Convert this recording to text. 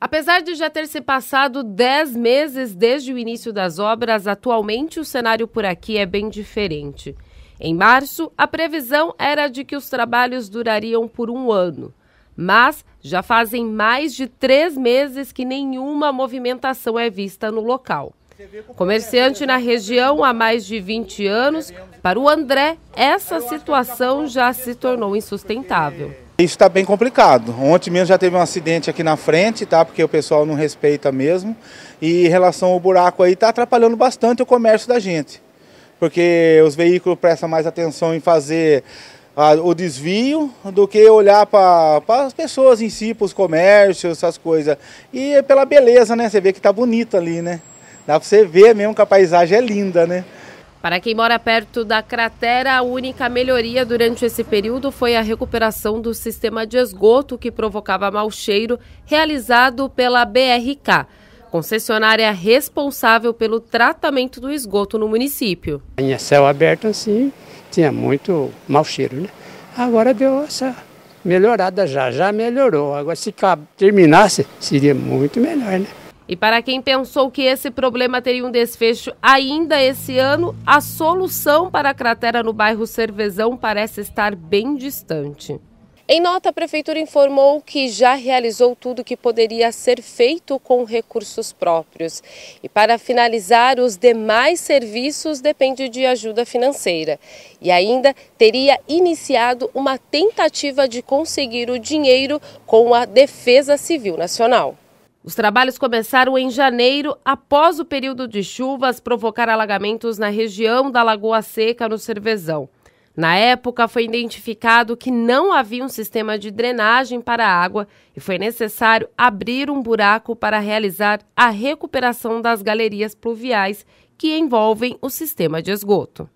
Apesar de já ter se passado 10 meses desde o início das obras, atualmente o cenário por aqui é bem diferente. Em março, a previsão era de que os trabalhos durariam por um ano, mas já fazem mais de três meses que nenhuma movimentação é vista no local. Comerciante na região há mais de 20 anos, para o André, essa situação já se tornou insustentável. Isso está bem complicado. Ontem mesmo já teve um acidente aqui na frente, tá? Porque o pessoal não respeita mesmo. E em relação ao buraco aí, está atrapalhando bastante o comércio da gente. Porque os veículos prestam mais atenção em fazer o desvio do que olhar para as pessoas em si, para os comércios, essas coisas. E é pela beleza, né? Você vê que está bonito ali, né? Dá para você ver mesmo que a paisagem é linda, né? Para quem mora perto da cratera, a única melhoria durante esse período foi a recuperação do sistema de esgoto que provocava mau cheiro, realizado pela BRK, concessionária responsável pelo tratamento do esgoto no município. Em céu aberto, assim, tinha muito mau cheiro, né? Agora deu essa melhorada já, já melhorou. Agora, se terminasse, seria muito melhor, né? E para quem pensou que esse problema teria um desfecho ainda esse ano, a solução para a cratera no bairro Cervezão parece estar bem distante. Em nota, a prefeitura informou que já realizou tudo o que poderia ser feito com recursos próprios. E para finalizar, os demais serviços depende de ajuda financeira. E ainda teria iniciado uma tentativa de conseguir o dinheiro com a Defesa Civil Nacional. Os trabalhos começaram em janeiro, após o período de chuvas provocar alagamentos na região da Lagoa Seca, no Cervezão. Na época, foi identificado que não havia um sistema de drenagem para a água e foi necessário abrir um buraco para realizar a recuperação das galerias pluviais que envolvem o sistema de esgoto.